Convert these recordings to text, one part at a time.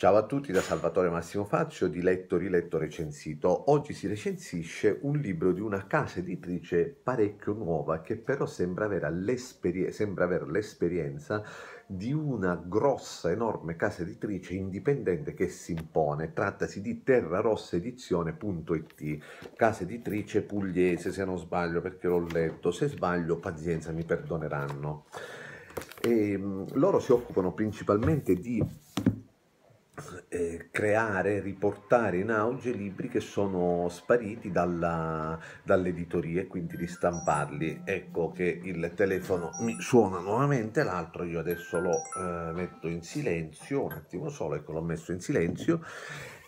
Ciao a tutti da Salvatore Massimo Faccio di Letto Riletto Recensito. Oggi si recensisce un libro di una casa editrice parecchio nuova che però sembra avere l'esperienza di una grossa, enorme casa editrice indipendente che si impone. Trattasi di Edizione.it, casa editrice pugliese se non sbaglio perché l'ho letto, se sbaglio pazienza mi perdoneranno. E, ehm, loro si occupano principalmente di eh, creare, riportare in auge libri che sono spariti dalla, dall'editoria e quindi ristamparli. Ecco che il telefono mi suona nuovamente, l'altro io adesso lo eh, metto in silenzio, un attimo solo, ecco l'ho messo in silenzio.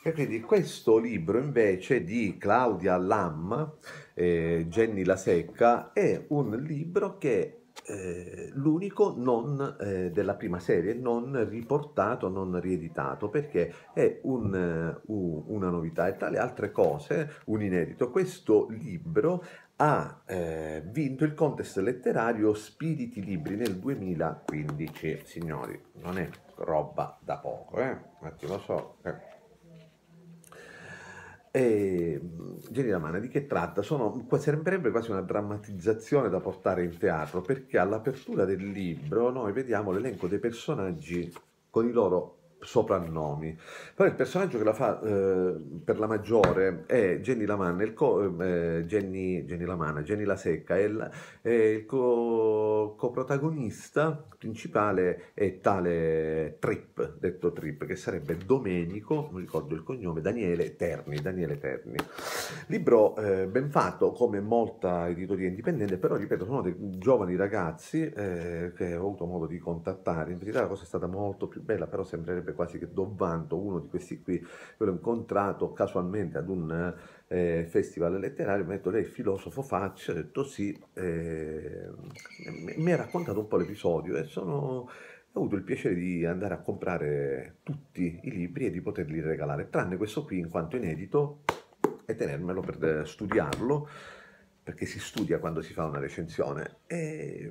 E quindi questo libro invece di Claudia Lam, eh, Jenny La Secca, è un libro che eh, l'unico non eh, della prima serie, non riportato, non rieditato, perché è un, uh, una novità e tra le altre cose un inedito. Questo libro ha eh, vinto il contest letterario Spiriti Libri nel 2015. Signori, non è roba da poco, eh? Un attimo so. Eh. E Geri Lamana di che tratta? Sono, sembrerebbe quasi una drammatizzazione da portare in teatro perché all'apertura del libro noi vediamo l'elenco dei personaggi con i loro soprannomi. Però il personaggio che la fa eh, per la maggiore è Jenny Lamanna, il co- eh, Jenny, Jenny, Lamanna, Jenny La Secca, è, il, è il co- coprotagonista principale è tale Trip, detto Trip, che sarebbe Domenico, non ricordo il cognome, Daniele Terni, Daniele Terni. Libro eh, ben fatto come molta editoria indipendente, però ripeto, sono dei giovani ragazzi eh, che ho avuto modo di contattare, in verità la cosa è stata molto più bella, però sembrerebbe sempre quasi che Vanto, uno di questi qui, che l'ho incontrato casualmente ad un eh, festival letterario, mi ha detto lei filosofo faccio, ho detto sì, eh, mi ha raccontato un po' l'episodio e sono ho avuto il piacere di andare a comprare tutti i libri e di poterli regalare, tranne questo qui in quanto inedito e tenermelo per eh, studiarlo, perché si studia quando si fa una recensione. E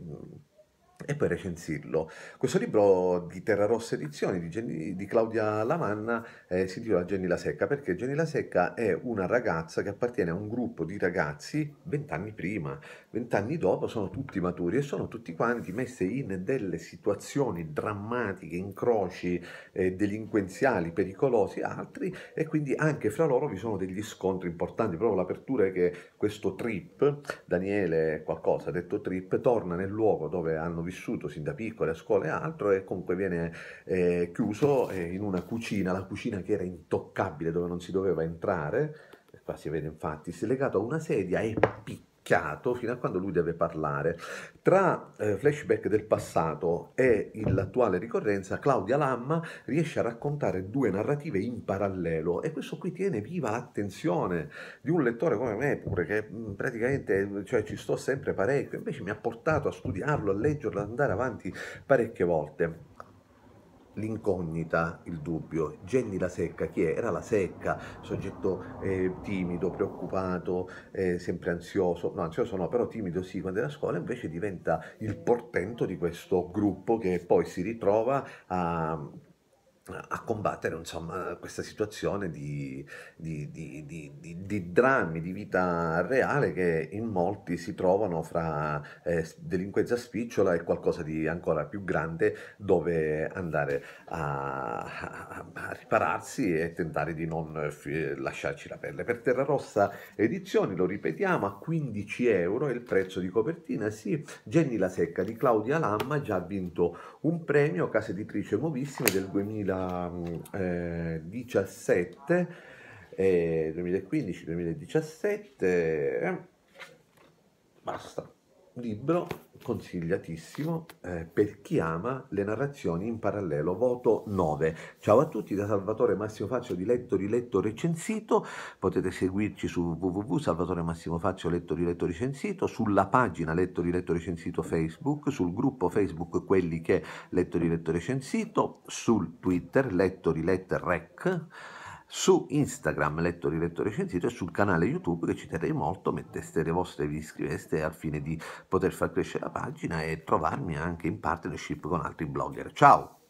e poi recensirlo. Questo libro di Terra Rossa Edizioni di, Gen- di Claudia Lamanna eh, si intitola Jenny La Secca perché Jenny La Secca è una ragazza che appartiene a un gruppo di ragazzi vent'anni prima, vent'anni dopo sono tutti maturi e sono tutti quanti messi in delle situazioni drammatiche, incroci eh, delinquenziali, pericolosi, altri e quindi anche fra loro vi sono degli scontri importanti. Proprio l'apertura è che questo trip, Daniele qualcosa detto trip, torna nel luogo dove hanno vissuto vissuto sin da piccole a scuola e altro e comunque viene eh, chiuso eh, in una cucina, la cucina che era intoccabile dove non si doveva entrare, qua si vede infatti, si è legato a una sedia e picca risucchiato fino a quando lui deve parlare. Tra eh, flashback del passato e l'attuale ricorrenza, Claudia Lamma riesce a raccontare due narrative in parallelo e questo qui tiene viva attenzione di un lettore come me pure che mh, mm, praticamente cioè, ci sto sempre parecchio, invece mi ha portato a studiarlo, a leggerlo, ad andare avanti parecchie volte l'incognita, il dubbio. Jenny la secca, chi è? Era la secca, soggetto eh, timido, preoccupato, eh, sempre ansioso, no ansioso no, però timido sì quando è a scuola, invece diventa il portento di questo gruppo che poi si ritrova a a combattere insomma, questa situazione di, di, di, di, drammi di vita reale che in molti si trovano fra eh, delinquenza spicciola e qualcosa di ancora più grande dove andare a, a, a ripararsi e tentare di non fi- lasciarci la pelle. Per Terra Rossa Edizioni, lo ripetiamo, a 15 euro il prezzo di copertina, sì, Jenny la Secca di Claudia Lamma ha già vinto un premio, casa editrice nuovissima del 2000 2017, mm, eh, 2015-2017, eh, eh, basta, libro consigliatissimo eh, per chi ama le narrazioni in parallelo, voto 9. Ciao a tutti da Salvatore Massimo Faccio di Letto Riletto Recensito, potete seguirci su www Massimo Faccio Letto Riletto Recensito, sulla pagina Letto Riletto Recensito Facebook, sul gruppo Facebook Quelli che Letto Riletto Recensito, sul Twitter Letto Riletto Rec su Instagram Lettori Lettori Censito e sul canale YouTube che ci terrei molto metteste le vostre, vi iscriveste al fine di poter far crescere la pagina e trovarmi anche in partnership con altri blogger. Ciao!